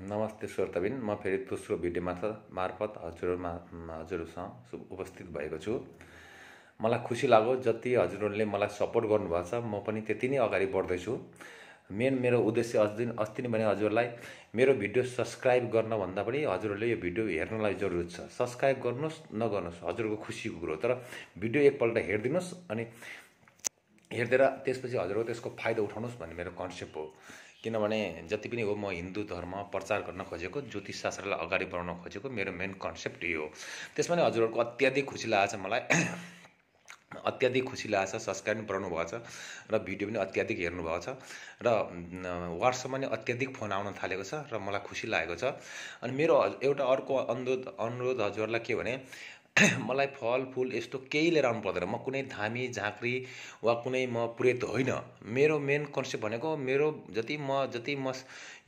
नमस्ते श्रोताबिन म फेरि दोस्रो भिडियो मार्फत मार्फत हजुरहरूमा हजुरहरूसँग उपस्थित भएको छु मलाई खुसी लाग्यो जति हजुरहरूले मलाई सपोर्ट गर्नुभएको छ म पनि त्यति नै अगाडि बढ्दैछु मेन मेरो उद्देश्य अस्ति अस्ति नै भने हजुरलाई मेरो भिडियो सब्सक्राइब गर्नभन्दा पनि हजुरहरूले यो भिडियो हेर्नलाई जरुरत छ सब्सक्राइब गर्नुहोस् नगर्नुहोस् हजुरको खुसीको कुरो तर भिडियो एकपल्ट हेरिदिनुहोस् अनि हेरिदिएर त्यसपछि हजुरको त्यसको फाइदा उठाउनुहोस् भन्ने मेरो कन्सेप्ट हो किनभने जति पनि हो म हिन्दू धर्म प्रचार गर्न खोजेको ज्योतिष शास्त्रलाई अगाडि बढाउन खोजेको मेरो मेन कन्सेप्ट यो हो त्यसमा नै हजुरहरूको अत्याधिक खुसी लागेको छ मलाई अत्याधिक खुसी लागेको छ सब्सक्राइब पनि बढाउनु भएको छ र भिडियो पनि अत्याधिक हेर्नुभएको छ र वाट्सएपमा नै अत्याधिक फोन आउन थालेको छ र मलाई खुसी लागेको छ अनि मेरो एउटा अर्को अनुरोध अनुरोध हजुरहरूलाई के भने मलाई फलफुल यस्तो केही लिएर आउनु पर्दैन म कुनै धामी झाँक्री वा कुनै म पुरेत होइन मेरो मेन कन्सेप्ट भनेको मेरो जति म जति म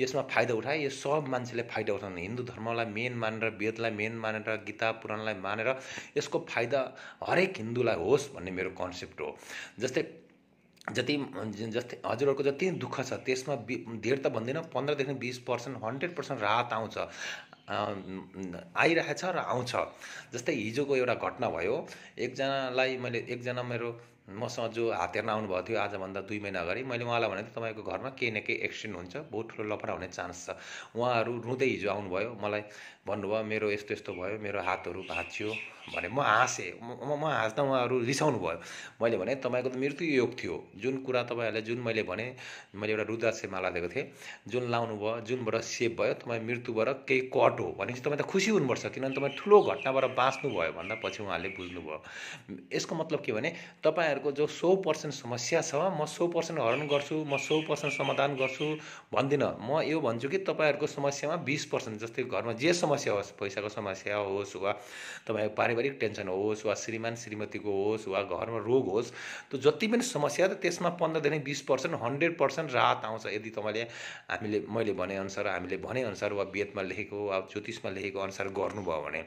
यसमा फाइदा उठाएँ यो सब मान्छेले फाइदा उठाउनु हिन्दू धर्मलाई मेन मानेर वेदलाई मेन मानेर गीता पुराणलाई मानेर यसको फाइदा हरेक हिन्दूलाई होस् भन्ने मेरो कन्सेप्ट हो जस्तै जति जस्तै हजुरहरूको जति दुःख छ त्यसमा धेर त भन्दिनँ पन्ध्रदेखि बिस पर्सेन्ट हन्ड्रेड पर्सेन्ट राहत आउँछ आइरहेछ र आउँछ जस्तै हिजोको एउटा घटना भयो एकजनालाई मैले एकजना मेरो मसँग जो हात हेर्न आउनुभएको थियो आजभन्दा दुई महिना अगाडि मैले उहाँलाई भनेको थिएँ तपाईँको घरमा केही न केही एक्सिडेन्ट हुन्छ बहुत ठुलो लफडा हुने चान्स छ उहाँहरू रुँदै हिजो आउनुभयो मलाई भन्नुभयो मेरो यस्तो यस्तो भयो मेरो हातहरू भाँच्यो भने म हाँसेँ म हाँस्दा उहाँहरू रिसाउनु भयो मैले भने तपाईँको त मृत्यु योग थियो जुन कुरा तपाईँहरूलाई जुन मैले भने मैले एउटा रुद्राक्ष माला दिएको थिएँ जुन लाउनु भयो जुनबाट सेभ भयो तपाईँ मृत्युबाट केही कट हो भनेपछि तपाईँ त खुसी हुनुपर्छ किनभने तपाईँ ठुलो घटनाबाट बाँच्नु भयो भन्दा पछि उहाँहरूले बुझ्नुभयो यसको मतलब के भने तपाईँहरू तपाईँहरूको जो सौ पर्सेन्ट समस्या छ म सौ पर्सेन्ट हरण गर्छु म सौ पर्सेन्ट समाधान गर्छु भन्दिनँ म यो भन्छु कि तपाईँहरूको समस्यामा बिस पर्सेन्ट जस्तै घरमा जे समस्या होस् पैसाको समस्या होस् वा तपाईँको पारिवारिक टेन्सन होस् वा श्रीमान श्रीमतीको होस् वा घरमा रोग होस् त्यो जति पनि समस्या त त्यसमा पन्ध्रदेखि बिस पर्सेन्ट हन्ड्रेड पर्सेन्ट राहत आउँछ यदि तपाईँले हामीले मैले भनेअनुसार हामीले भनेअनुसार वा वेदमा लेखेको वा ज्योतिषमा लेखेको अनुसार गर्नुभयो भने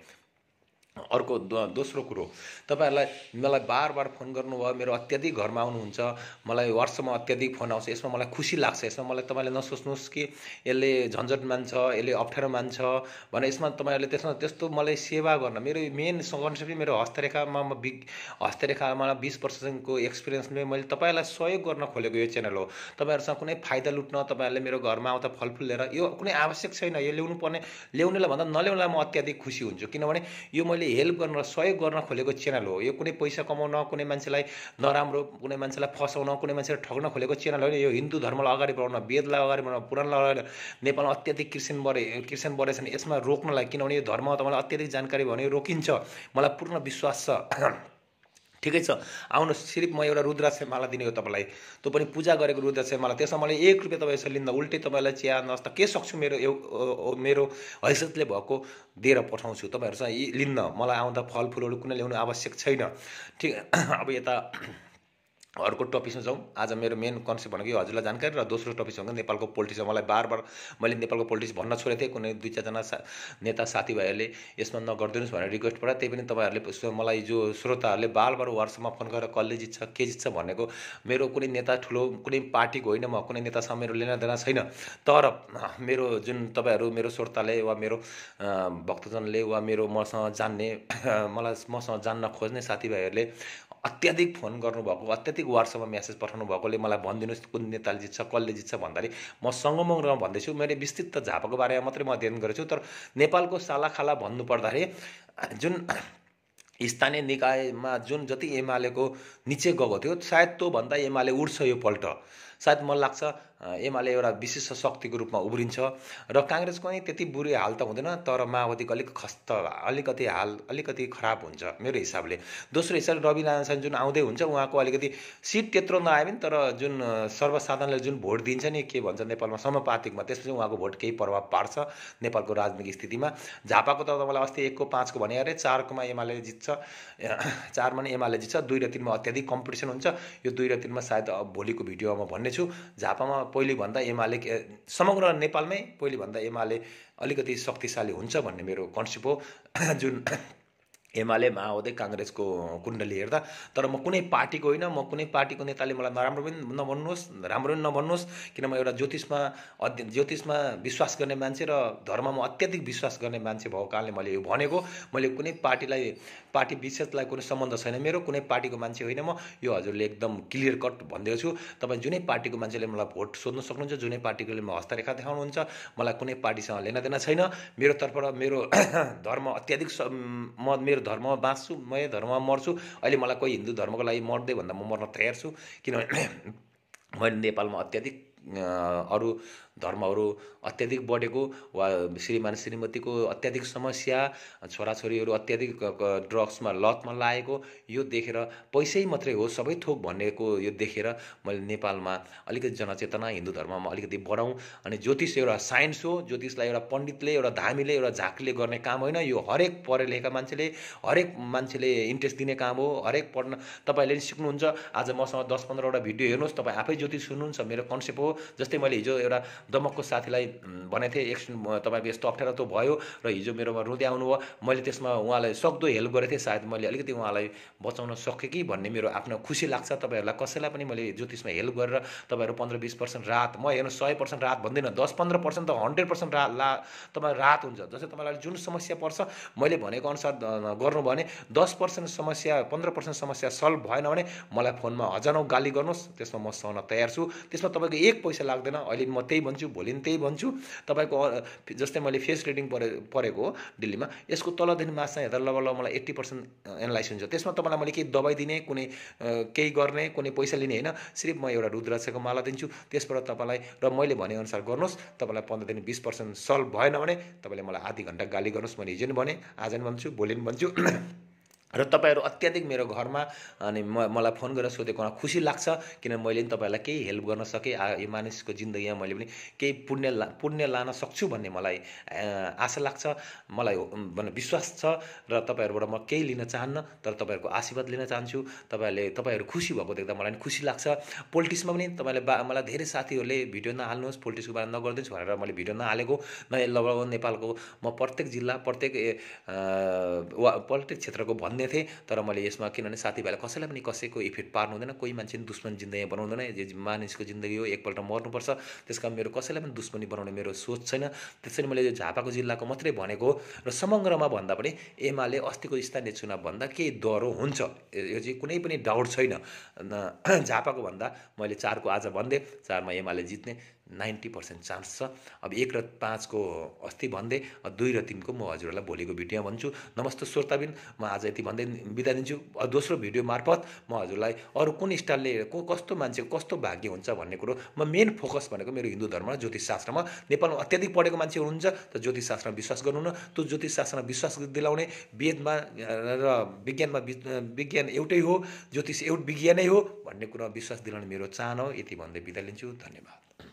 अर्को दोस्रो कुरो तपाईँहरूलाई मलाई बार बार फोन गर्नुभयो मेरो अत्याधिक घरमा आउनुहुन्छ मलाई वाट्सएपमा अत्याधिक फोन आउँछ यसमा मलाई खुसी लाग्छ यसमा मलाई तपाईँले नसोच्नुहोस् कि यसले झन्झट मान्छ यसले अप्ठ्यारो मान्छ भने यसमा तपाईँहरूले त्यसमा त्यस्तो मलाई सेवा गर्न मेरो मेन कन्सेप्ट मेरो हस्तरेखामा म बिग हस्तरेखामा बिस वर्षदेखिको एक्सपिरियन्सले मैले तपाईँलाई सहयोग गर्न खोलेको यो च्यानल हो तपाईँहरूसँग कुनै फाइदा लुट्न तपाईँहरूले मेरो घरमा आउँदा फलफुल लिएर यो कुनै आवश्यक छैन यो ल्याउनु पर्ने ल्याउनेलाई भन्दा नल्याउनलाई म अत्याधिक खुसी हुन्छु किनभने यो मैले मान्छेले हेल्प गर्न सहयोग गर्न खोलेको च्यानल हो यो कुनै पैसा कमाउन कुनै मान्छेलाई नराम्रो कुनै मान्छेलाई फसाउन कुनै मान्छेलाई ठग्न खोलेको च्यानल होइन यो हिन्दू धर्मलाई अगाडि बढाउन वेदलाई अगाडि बढाउन पुराणलाई अगाडि नेपालमा अत्याधिक क्रिस्चियन बढे क्रिस्चियन बढेछन् यसमा रोक्नलाई किनभने यो धर्म तपाईँलाई अत्याधिक जानकारी भने रोकिन्छ मलाई पूर्ण विश्वास छ ठिकै छ आउनुहोस् सिर्फ म एउटा रुद्राक्ष माला दिने हो तपाईँलाई त्यो पनि पूजा गरेको रुद्राक्ष माला त्यसमा मैले एक रुपियाँ तपाईँसँग लिँदा उल्टै तपाईँलाई चिया नस्ता के सक्छु मेरो मेरो हैसियतले भएको दिएर पठाउँछु तपाईँहरूसँग लिन्न मलाई आउँदा फलफुलहरू कुनै ल्याउनु आवश्यक छैन ठिक अब यता अर्को टपिकमा जाउँ आज मेरो मेन कन्सेप्ट भनेको यो हजुरलाई जानकारी र दोस्रो टपिक भनेको नेपालको पोलिटिक्स मलाई बार बार मैले नेपालको पोलिटिक्स भन्न छोडेको थिएँ कुनै दुई चारजना सा नेता साथीभाइहरूले यसमा नगरिदिनुहोस् भनेर रिक्वेस्ट पठायो त्यही पनि तपाईँहरूले मलाई जो श्रोताहरूले बार बार वाट्सएपमा फोन गरेर कसले जित्छ के जित्छ भनेको मेरो कुनै नेता ठुलो कुनै पार्टीको होइन म कुनै नेतासँग मेरो देना छैन तर मेरो जुन तपाईँहरू मेरो श्रोताले वा मेरो भक्तजनले वा मेरो मसँग जान्ने मलाई मसँग जान्न खोज्ने साथीभाइहरूले अत्याधिक फोन गर्नुभएको अत्याधिक साङ्गीतिक वार्समा म्यासेज पठाउनु भएकोले मलाई भनिदिनुहोस् कुन नेताले जित्छ कसले जित्छ भन्दाखेरि म सङ्गमङ्गमा भन्दैछु मैले विस्तृत त झापाको बारेमा मात्रै म अध्ययन गरेको तर नेपालको सालाखाला भन्नुपर्दाखेरि जुन स्थानीय निकायमा जुन जति एमालेको निचे गएको थियो सायद त्योभन्दा एमाले उठ्छ यो पल्ट सायद मलाई लाग्छ एमाले एउटा विशिष्ट शक्तिको रूपमा उब्रिन्छ र काङ्ग्रेसको पनि त्यति बुरै हाल त हुँदैन तर माओवादीको अलिक खस्त अलिकति हाल अलिकति खराब हुन्छ मेरो हिसाबले दोस्रो हिसाबले रवि नारायण जुन आउँदै हुन्छ उहाँको अलिकति सिट त्यत्रो नआए पनि तर जुन सर्वसाधारणले जुन भोट दिन्छ नि के भन्छ नेपालमा समपातिकमा त्यसपछि उहाँको भोट केही प्रभाव पार्छ नेपालको राजनीतिक स्थितिमा झापाको त तपाईँलाई अस्ति एकको पाँचको भने अरे चारकोमा एमाले जित्छ चारमा नै एमाले जित्छ दुई र तिनमा अत्याधिक कम्पिटिसन हुन्छ यो दुई र तिनमा सायद भोलिको भिडियोमा भन्ने छु झापामा पहिले भन्दा एमाले समग्र नेपालमै पहिलेभन्दा एमाले अलिकति शक्तिशाली हुन्छ भन्ने मेरो कन्सेप्ट हो जुन एमाले माओवादी काङ्ग्रेसको कुण्डली हेर्दा तर म कुनै पार्टीको होइन म कुनै पार्टीको नेताले मलाई नराम्रो पनि नभन्नुहोस् राम्रो पनि नभन्नुहोस् किन म एउटा ज्योतिषमा अध्ययन ज्योतिषमा विश्वास गर्ने मान्छे र धर्ममा अत्याधिक विश्वास गर्ने मान्छे भएको कारणले मैले यो भनेको मैले कुनै पार्टीलाई पार्टी विशेषलाई कुनै सम्बन्ध छैन मेरो कुनै पार्टीको मान्छे होइन म यो हजुरले एकदम क्लियर कट भनिदिएको छु तपाईँ जुनै पार्टीको मान्छेले मलाई भोट सोध्न सक्नुहुन्छ जुनै पार्टीकोले म हस्तरेखा देखाउनुहुन्छ मलाई कुनै पार्टीसँग लेनादेना छैन मेरो तर्फबाट मेरो धर्म अत्याधिक म मेरो धर्ममा बाँच्छु म यही धर्ममा मर्छु अहिले मलाई कोही हिन्दू धर्मको लागि मर्दै भन्दा म मर्न तयार छु किनभने मैले नेपालमा अत्याधिक अरू धर्महरू अत्याधिक बढेको वा श्रीमान श्रीमतीको अत्याधिक समस्या छोराछोरीहरू अत्याधिक ड्रग्समा लतमा लागेको यो देखेर पैसै मात्रै हो सबै थोक भनेको यो देखेर मैले नेपालमा अलिकति जनचेतना हिन्दू धर्ममा अलिकति बढाउँ अनि ज्योतिष एउटा साइन्स हो ज्योतिषलाई एउटा पण्डितले एउटा धामीले एउटा झाँकीले गर्ने काम होइन यो हरेक पढे लेखेका मान्छेले हरेक मान्छेले इन्ट्रेस्ट दिने काम हो हरेक पढ्न तपाईँले पनि सिक्नुहुन्छ आज मसँग दस पन्ध्रवटा भिडियो हेर्नुहोस् तपाईँ आफै ज्योतिष सुन्नुहुन्छ मेरो कन्सेप्ट हो जस्तै मैले हिजो एउटा दमकको साथीलाई भनेको थिएँ एकछिन तपाईँको यस्तो अप्ठ्यारो त भयो र हिजो मेरोमा रुँदै आउनुभयो मैले त्यसमा उहाँलाई सक्दो हेल्प गरेको थिएँ सायद मैले अलिकति उहाँलाई बचाउन सकेँ कि भन्ने मेरो आफ्नो खुसी लाग्छ तपाईँहरूलाई कसैलाई पनि मैले ज्योतिषमा हेल्प गरेर तपाईँहरू पन्ध्र बिस पर्सेन्ट रात म हेर्नु सय पर्सेन्ट रात भन्दिनँ दस पन्ध्र पर्सेन्ट त हन्ड्रेड पर्सेन्ट रात ला तपाईँ रात हुन्छ जस्तै तपाईँलाई जुन समस्या पर्छ मैले भनेको अनुसार गर्नु भने दस पर्सेन्ट समस्या पन्ध्र पर्सेन्ट समस्या सल्भ भएन भने मलाई फोनमा हजारौँ गाली गर्नुहोस् त्यसमा म सहन तयार छु त्यसमा तपाईँको एक पैसा लाग्दैन अहिले म त्यही भन्छु भोलि त्यही भन्छु तपाईँको जस्तै मैले फेस रिडिङ परे परेको हो दिल्लीमा यसको तलदेखि मास चाहिँ हेर्दा लगभग लगभग मलाई एट्टी पर्सेन्ट एनालाइज हुन्छ त्यसमा तपाईँलाई मैले केही दबाई दिने कुनै केही गर्ने कुनै पैसा लिने होइन सिर्फ म एउटा रुद्राक्षको माला दिन्छु त्यसबाट तपाईँलाई र मैले भनेअनुसार गर्नुहोस् तपाईँलाई पन्ध्रदेखि बिस पर्सेन्ट सल्भ भएन भने तपाईँले मलाई आधी घन्टा गाली गर्नुहोस् मैले हिजो पनि भने आज पनि भन्छु भोलि पनि भन्छु र तपाईँहरू अत्याधिक मेरो घरमा अनि म मलाई फोन गरेर सोधेको मलाई खुसी लाग्छ किनभने मैले पनि तपाईँहरूलाई केही हेल्प गर्न सकेँ यो मानिसको जिन्दगीमा मैले पनि केही पुण्य ला पुण्य लान सक्छु भन्ने मलाई आशा लाग्छ मलाई भन्ने विश्वास छ र तपाईँहरूबाट म केही लिन चाहन्न तर तपाईँहरूको आशीर्वाद लिन चाहन्छु तपाईँहरूले तपाईँहरू खुसी भएको देख्दा मलाई पनि खुसी लाग्छ पोलिटिक्समा पनि तपाईँले बा मलाई धेरै साथीहरूले भिडियो नहाल्नुहोस् पोलिटिक्सको बारेमा नगरिदिनुहोस् भनेर मैले भिडियो नहालेको नयाँ नेपालको म प्रत्येक जिल्ला प्रत्येक वा प्रत्येक क्षेत्रको भन्दै खोज्ने थिएँ तर मैले यसमा किनभने साथीभाइलाई कसैलाई पनि कसैको इफेक्ट पार्नु हुँदैन कोही मान्छे पनि दुश्मन जिन्दगी बनाउँदैन मानिसको जिन्दगी हो एकपल्ट मर्नुपर्छ त्यस कारण मेरो कसैलाई पनि दुश्मनी बनाउने मेरो सोच छैन त्यसरी मैले यो झापाको जिल्लाको मात्रै भनेको हो र समग्रमा भन्दा पनि एमाले अस्तिको स्थानीय चुनावभन्दा केही डह्रो हुन्छ यो चाहिँ कुनै पनि डाउट छैन झापाको भन्दा मैले चारको आज भन्दै चारमा एमाले जित्ने नाइन्टी पर्सेन्ट चान्स छ अब एक र पाँचको अस्ति भन्दै दुई र तिनको म हजुरहरूलाई भोलिको भिडियो भन्छु नमस्ते श्रोताबिन म आज यति भन्छु भन्दै बिदा दिन्छु दोस्रो भिडियो मार्फत म हजुरलाई अरू कुन स्टाइलले को कस्तो मान्छेको कस्तो भाग्य हुन्छ भन्ने कुरो म मेन फोकस भनेको मेरो हिन्दू धर्म ज्योतिष शास्त्रमा नेपालमा अत्याधिक पढेको मान्छे हुनुहुन्छ त ज्योतिष शास्त्रमा विश्वास गर्नुहुन्न त्यो ज्योतिष शास्त्रमा विश्वास दिलाउने वेदमा र विज्ञानमा विज्ञान एउटै हो ज्योतिष एउटा विज्ञानै हो भन्ने कुरामा विश्वास दिलाउने मेरो चाहना हो यति भन्दै बिदा लिन्छु धन्यवाद